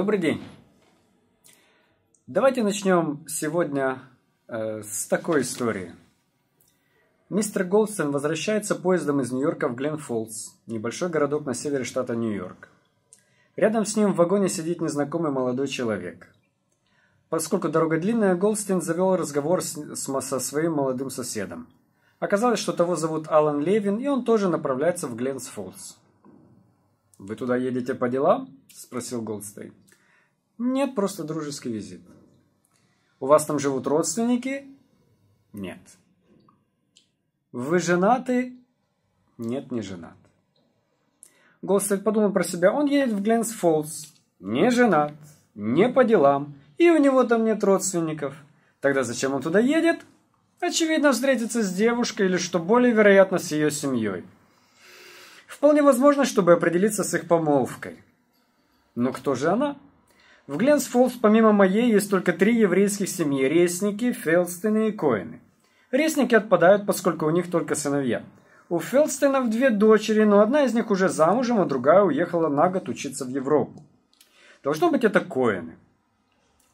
Добрый день! Давайте начнем сегодня э, с такой истории. Мистер Голдстон возвращается поездом из Нью-Йорка в Гленфолдс, небольшой городок на севере штата Нью-Йорк. Рядом с ним в вагоне сидит незнакомый молодой человек. Поскольку дорога длинная, Голдстин завел разговор с, с, со своим молодым соседом. Оказалось, что того зовут Алан Левин, и он тоже направляется в Гленсфолдс. «Вы туда едете по делам?» – спросил Голдстейн. Нет, просто дружеский визит. У вас там живут родственники? Нет. Вы женаты? Нет, не женат. Гослинг подумал про себя. Он едет в Гленс Фолс. Не женат, не по делам, и у него там нет родственников. Тогда зачем он туда едет? Очевидно, встретиться с девушкой или, что более вероятно, с ее семьей. Вполне возможно, чтобы определиться с их помолвкой. Но кто же она? В Гленсфолдс помимо моей есть только три еврейских семьи – Ресники, Фелстены и Коины. Ресники отпадают, поскольку у них только сыновья. У Фелстенов две дочери, но одна из них уже замужем, а другая уехала на год учиться в Европу. Должно быть, это Коины.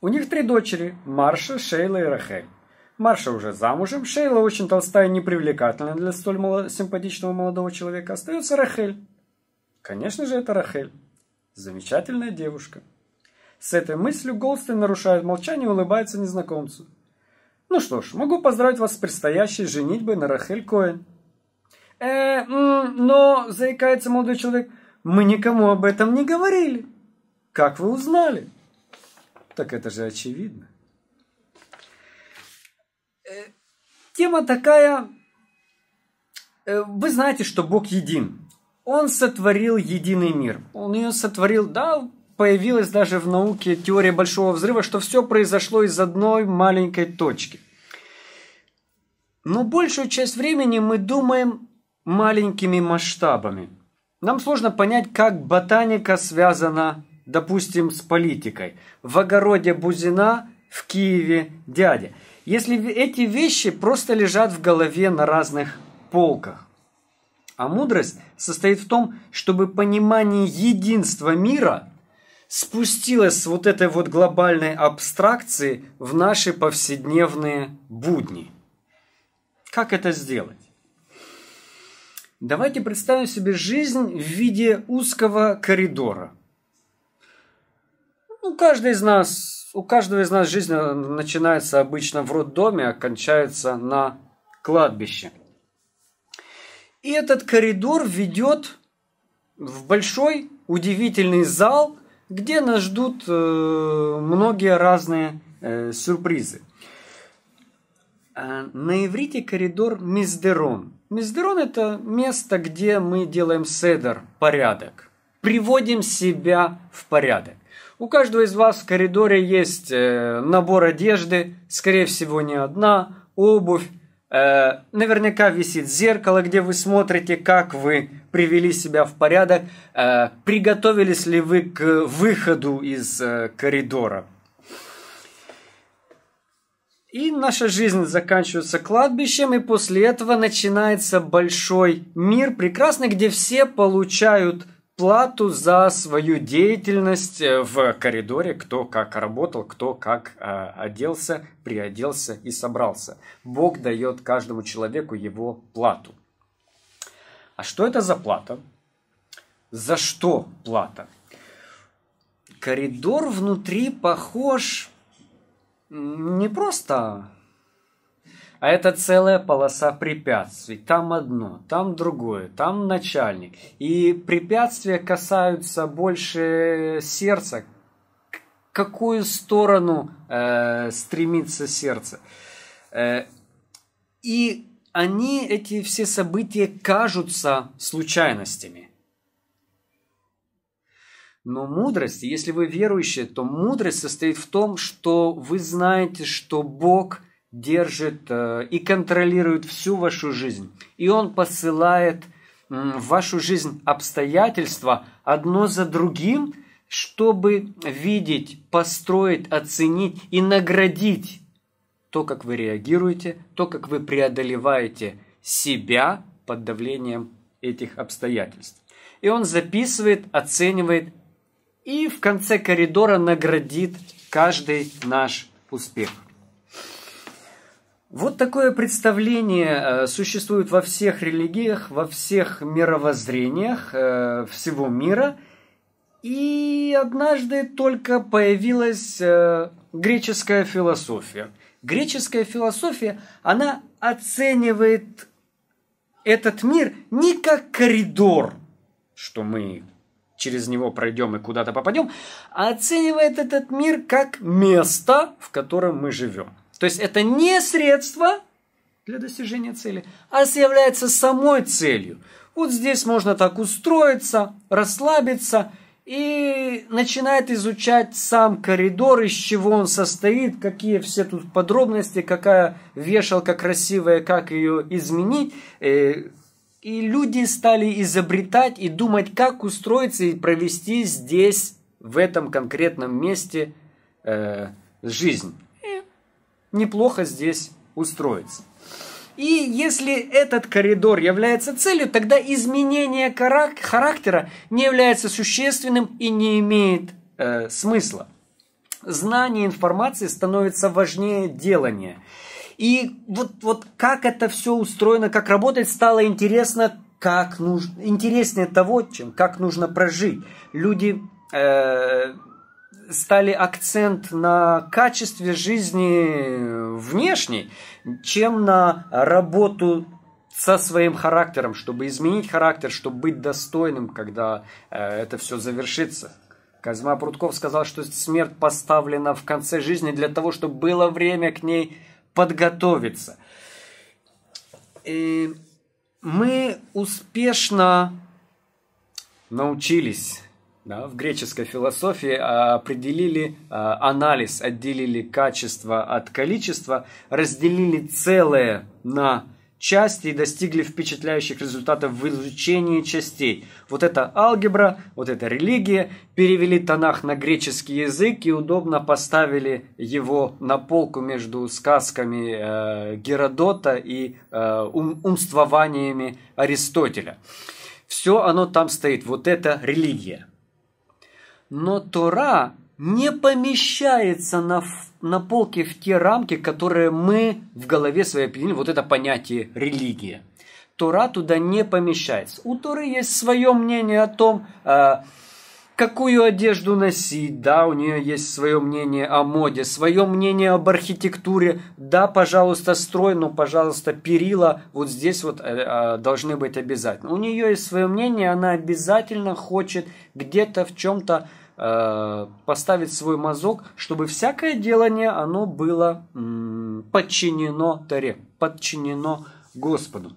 У них три дочери – Марша, Шейла и Рахель. Марша уже замужем, Шейла очень толстая и непривлекательная для столь мало... симпатичного молодого человека. Остается Рахель. Конечно же, это Рахель. Замечательная девушка. С этой мыслью Голстин нарушает молчание и улыбается незнакомцу. «Ну что ж, могу поздравить вас с предстоящей женитьбой на Рахель Коэн». «Э, но...» – заикается молодой человек. «Мы никому об этом не говорили». «Как вы узнали?» «Так это же очевидно». Э, тема такая... Э, вы знаете, что Бог един. Он сотворил единый мир. Он ее сотворил, да, появилась даже в науке теория Большого Взрыва, что все произошло из одной маленькой точки. Но большую часть времени мы думаем маленькими масштабами. Нам сложно понять, как ботаника связана, допустим, с политикой. В огороде Бузина, в Киеве дядя. Если эти вещи просто лежат в голове на разных полках. А мудрость состоит в том, чтобы понимание единства мира спустилась с вот этой вот глобальной абстракции в наши повседневные будни. Как это сделать? Давайте представим себе жизнь в виде узкого коридора. Ну, каждый из нас, у каждого из нас жизнь э, начинается обычно в роддоме, а кончается на кладбище. И этот коридор ведет в большой удивительный зал, где нас ждут э, многие разные э, сюрпризы. Э, на иврите коридор Миздерон. Миздерон – это место, где мы делаем седер, порядок. Приводим себя в порядок. У каждого из вас в коридоре есть э, набор одежды, скорее всего, не одна, обувь. Э, наверняка висит зеркало, где вы смотрите, как вы привели себя в порядок. Э, приготовились ли вы к выходу из э, коридора? И наша жизнь заканчивается кладбищем, и после этого начинается большой мир прекрасный, где все получают плату за свою деятельность э, в коридоре, кто как работал, кто как э, оделся, приоделся и собрался. Бог дает каждому человеку его плату. А что это за плата? За что плата? Коридор внутри похож не просто, а это целая полоса препятствий. Там одно, там другое, там начальник. И препятствия касаются больше сердца, какую сторону э, стремится сердце. Э, и они, эти все события, кажутся случайностями. Но мудрость, если вы верующие, то мудрость состоит в том, что вы знаете, что Бог держит э, и контролирует всю вашу жизнь. И Он посылает в вашу жизнь обстоятельства одно за другим, чтобы видеть, построить, оценить и наградить то, как вы реагируете, то, как вы преодолеваете себя под давлением этих обстоятельств. И он записывает, оценивает и в конце коридора наградит каждый наш успех. Вот такое представление э, существует во всех религиях, во всех мировоззрениях э, всего мира. И однажды только появилась э, греческая философия – Греческая философия, она оценивает этот мир не как коридор, что мы через него пройдем и куда-то попадем, а оценивает этот мир как место, в котором мы живем. То есть это не средство для достижения цели, а является самой целью. Вот здесь можно так устроиться, расслабиться – и начинает изучать сам коридор, из чего он состоит, какие все тут подробности, какая вешалка красивая, как ее изменить. Э, и люди стали изобретать и думать, как устроиться и провести здесь, в этом конкретном месте, э, жизнь. И э. неплохо здесь устроиться. И если этот коридор является целью, тогда изменение характера не является существенным и не имеет э, смысла. Знание информации становится важнее делания. И вот, вот как это все устроено, как работает, стало интересно, как нужно, интереснее того, чем как нужно прожить. Люди э, стали акцент на качестве жизни э, внешней, чем на работу со своим характером, чтобы изменить характер, чтобы быть достойным, когда э, это все завершится. Казьма Прудков сказал, что смерть поставлена в конце жизни для того, чтобы было время к ней подготовиться. И мы успешно научились да, в греческой философии а, определили а, анализ, отделили качество от количества, разделили целое на части и достигли впечатляющих результатов в изучении частей. Вот это алгебра, вот это религия, перевели Танах на греческий язык и удобно поставили его на полку между сказками э, Геродота и э, ум, умствованиями Аристотеля. Все оно там стоит, вот это религия но Тора не помещается на, на полке в те рамки, которые мы в голове своей определили, вот это понятие религия. Тора туда не помещается. У Торы есть свое мнение о том, э, какую одежду носить, да, у нее есть свое мнение о моде, свое мнение об архитектуре, да, пожалуйста, строй, но, пожалуйста, перила вот здесь вот э, а, должны быть обязательно. У нее есть свое мнение, она обязательно хочет где-то в чем-то э, поставить свой мазок, чтобы всякое делание, оно было подчинено Таре, подчинено Господу.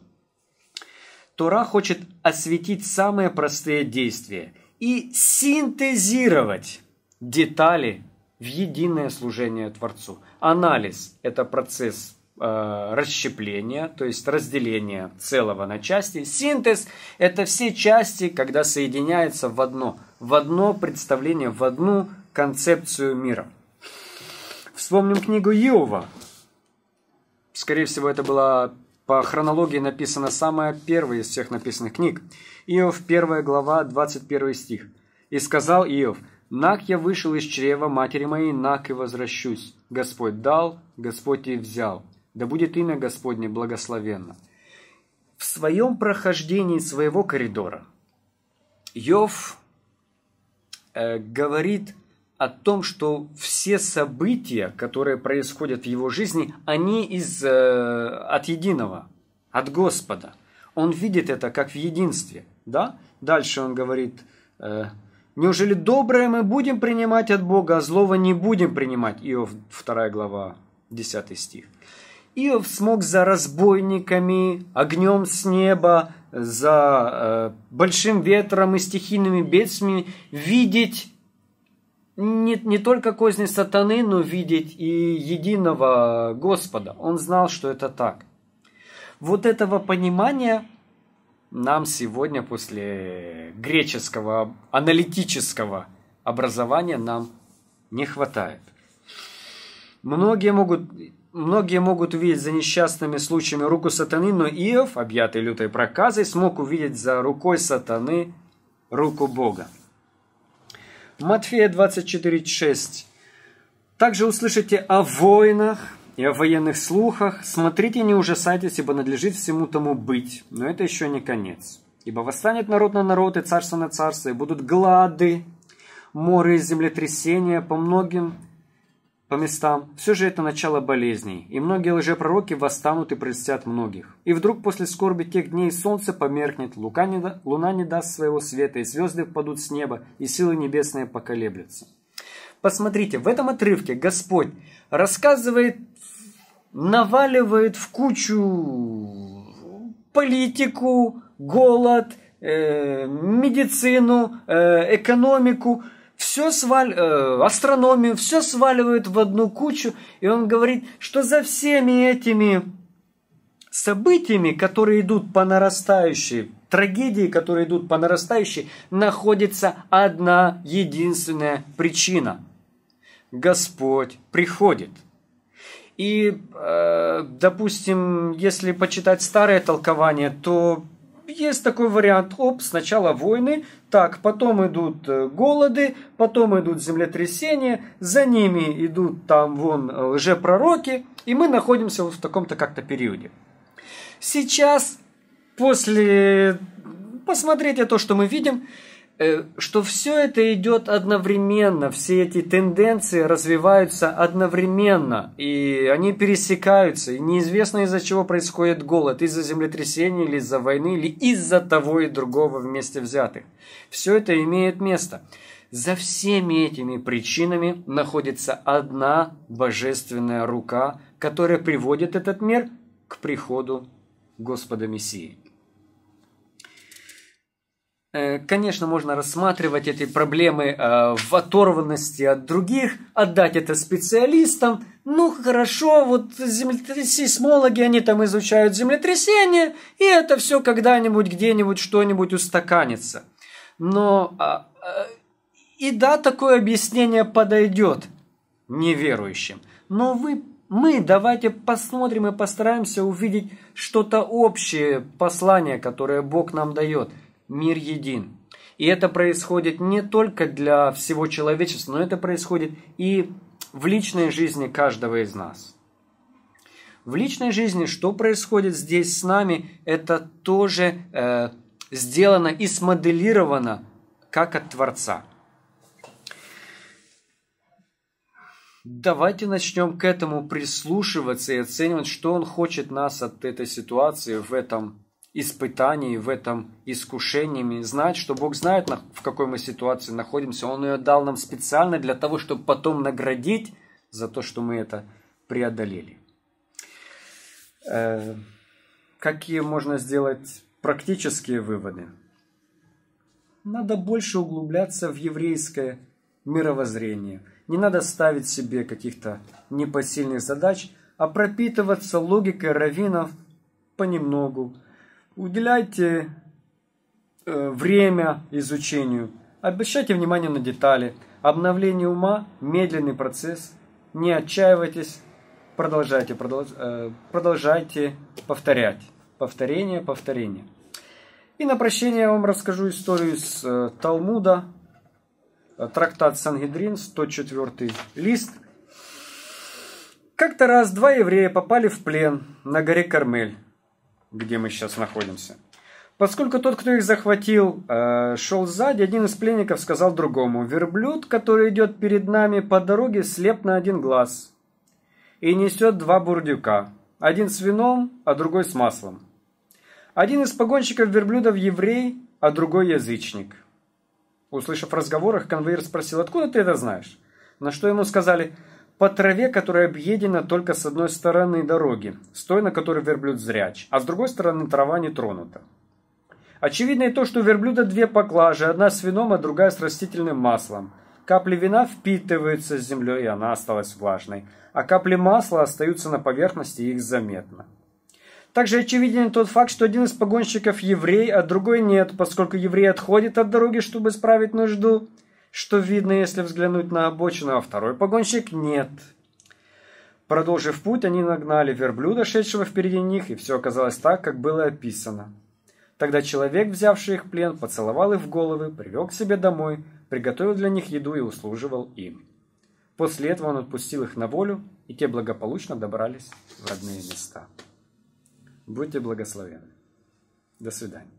Тора хочет осветить самые простые действия – и синтезировать детали в единое служение Творцу. Анализ – это процесс э, расщепления, то есть разделения целого на части. Синтез – это все части, когда соединяются в одно, в одно представление, в одну концепцию мира. Вспомним книгу Иова. Скорее всего, это была по хронологии написана самая первая из всех написанных книг. Иов, 1 глава, 21 стих. «И сказал Иов, «Нак я вышел из чрева матери моей, нак и возвращусь. Господь дал, Господь и взял. Да будет имя Господне благословенно». В своем прохождении своего коридора Иов э, говорит о том, что все события, которые происходят в его жизни, они из, э, от единого, от Господа. Он видит это как в единстве. Да? Дальше он говорит, э, неужели доброе мы будем принимать от Бога, а злого не будем принимать? Иов 2 глава 10 стих. Иов смог за разбойниками, огнем с неба, за э, большим ветром и стихийными бедствиями видеть не, не только козни сатаны, но видеть и единого Господа. Он знал, что это так. Вот этого понимания нам сегодня после греческого аналитического образования нам не хватает. Многие могут, многие могут увидеть за несчастными случаями руку сатаны, но Иов, объятый лютой проказой, смог увидеть за рукой сатаны руку Бога. Матфея 24.6. Также услышите о войнах и о военных слухах. Смотрите, не ужасайтесь, ибо надлежит всему тому быть. Но это еще не конец. Ибо восстанет народ на народ и царство на царство, и будут глады, моры и землетрясения по многим по местам. Все же это начало болезней, и многие лжепророки восстанут и прельстят многих. И вдруг после скорби тех дней солнце померкнет, лука не да, луна не даст своего света, и звезды впадут с неба, и силы небесные поколеблются. Посмотрите, в этом отрывке Господь рассказывает, наваливает в кучу политику, голод, э, медицину, э, экономику – все сваль... э, астрономию, все сваливают в одну кучу, и он говорит, что за всеми этими событиями, которые идут по нарастающей, трагедии, которые идут по нарастающей, находится одна единственная причина. Господь приходит. И, э, допустим, если почитать старое толкование, то есть такой вариант. Оп, сначала войны, так, потом идут э, голоды, потом идут землетрясения, за ними идут там вон уже э, пророки, и мы находимся вот в таком-то как-то периоде. Сейчас, после посмотреть то, что мы видим, Э, что все это идет одновременно, все эти тенденции развиваются одновременно, и они пересекаются, и неизвестно из-за чего происходит голод, из-за землетрясения или из-за войны, или из-за того и другого вместе взятых. Все это имеет место. За всеми этими причинами находится одна божественная рука, которая приводит этот мир к приходу Господа Мессии. Э, конечно, можно рассматривать эти проблемы э, в оторванности от других, отдать это специалистам. Ну хорошо, вот землетрясисмологи, они там изучают землетрясения, и это все когда-нибудь где-нибудь что-нибудь устаканится. Но а, а, и да, такое объяснение подойдет неверующим. Но вы, мы давайте посмотрим и постараемся увидеть что-то общее послание, которое Бог нам дает – мир един. И это происходит не только для всего человечества, но это происходит и в личной жизни каждого из нас. В личной жизни, что происходит здесь с нами, это тоже э, сделано и смоделировано как от Творца. Давайте начнем к этому прислушиваться и оценивать, что Он хочет нас от этой ситуации в этом испытании, в этом искушении, знать, что Бог знает, в какой мы ситуации находимся. Он ее дал нам специально для того, чтобы потом наградить за то, что мы это преодолели. Э, какие можно сделать практические выводы? Надо больше углубляться в еврейское мировоззрение. Не надо ставить себе каких-то непосильных задач, а пропитываться логикой раввинов понемногу – Уделяйте э, время изучению, обращайте внимание на детали. Обновление ума – медленный процесс. Не отчаивайтесь, продолжайте, э, продолжайте повторять. Повторение, повторение. И на прощение я вам расскажу историю из э, Талмуда, трактат Сангедрин, 104 лист. Как-то раз два еврея попали в плен на горе Кармель где мы сейчас находимся. Поскольку тот, кто их захватил, э, шел сзади, один из пленников сказал другому, «Верблюд, который идет перед нами по дороге, слеп на один глаз и несет два бурдюка, один с вином, а другой с маслом. Один из погонщиков верблюдов еврей, а другой язычник». Услышав разговор, их конвоир спросил, «Откуда ты это знаешь?» На что ему сказали, по траве, которая объедена только с одной стороны дороги, с той, на которой верблюд зряч, а с другой стороны трава не тронута. Очевидно и то, что у верблюда две поклажи, одна с вином, а другая с растительным маслом. Капли вина впитываются с землей, и она осталась влажной, а капли масла остаются на поверхности, и их заметно. Также очевиден тот факт, что один из погонщиков еврей, а другой нет, поскольку еврей отходит от дороги, чтобы исправить нужду – что видно, если взглянуть на обочину, а второй погонщик нет. Продолжив путь, они нагнали верблюда, шедшего впереди них, и все оказалось так, как было описано. Тогда человек, взявший их в плен, поцеловал их в головы, привел к себе домой, приготовил для них еду и услуживал им. После этого он отпустил их на волю, и те благополучно добрались в родные места. Будьте благословенны. До свидания.